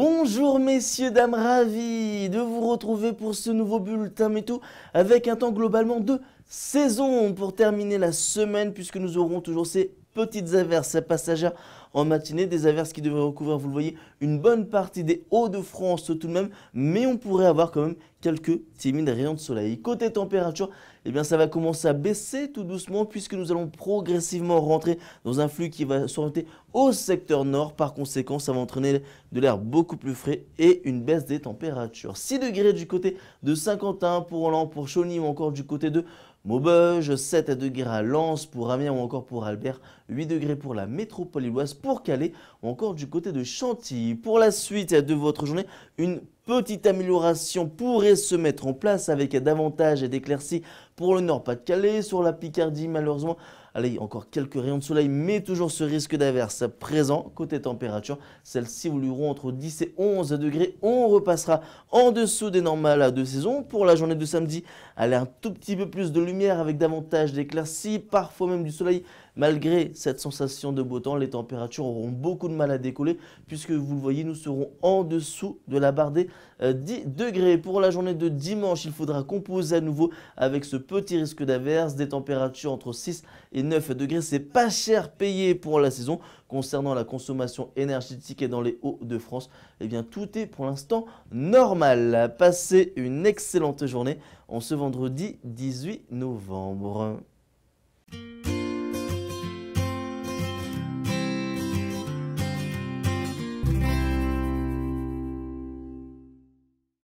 Bonjour messieurs, dames, ravi de vous retrouver pour ce nouveau bulletin météo avec un temps globalement de saison pour terminer la semaine puisque nous aurons toujours ces petites averses passagères en matinée, des averses qui devraient recouvrir, vous le voyez, une bonne partie des Hauts-de-France tout de même, mais on pourrait avoir quand même quelques timides rayons de soleil. Côté température, eh bien ça va commencer à baisser tout doucement puisque nous allons progressivement rentrer dans un flux qui va s'orienter au secteur nord. Par conséquent, ça va entraîner de l'air beaucoup plus frais et une baisse des températures. 6 degrés du côté de Saint-Quentin pour Hollande, pour Chauny ou encore du côté de Maubeuge, 7 degrés à Lens pour Amiens ou encore pour Albert, 8 degrés pour la métropole illoise, pour Calais ou encore du côté de Chantilly. Pour la suite de votre journée, une petite amélioration pourrait se mettre en place avec davantage d'éclaircies pour le Nord-Pas-de-Calais, sur la Picardie malheureusement. Allez, encore quelques rayons de soleil, mais toujours ce risque d'averse présent. Côté température, celles-ci évolueront entre 10 et 11 degrés. On repassera en dessous des normales de saison. Pour la journée de samedi, allez, un tout petit peu plus de lumière avec davantage d'éclaircies, parfois même du soleil. Malgré cette sensation de beau temps, les températures auront beaucoup de mal à décoller puisque vous le voyez, nous serons en dessous de la barre des 10 euh, degrés. Pour la journée de dimanche, il faudra composer à nouveau avec ce Petit risque d'averse, des températures entre 6 et 9 degrés. C'est pas cher payé pour la saison. Concernant la consommation énergétique et dans les Hauts-de-France, eh bien tout est pour l'instant normal. Passez une excellente journée en ce vendredi 18 novembre.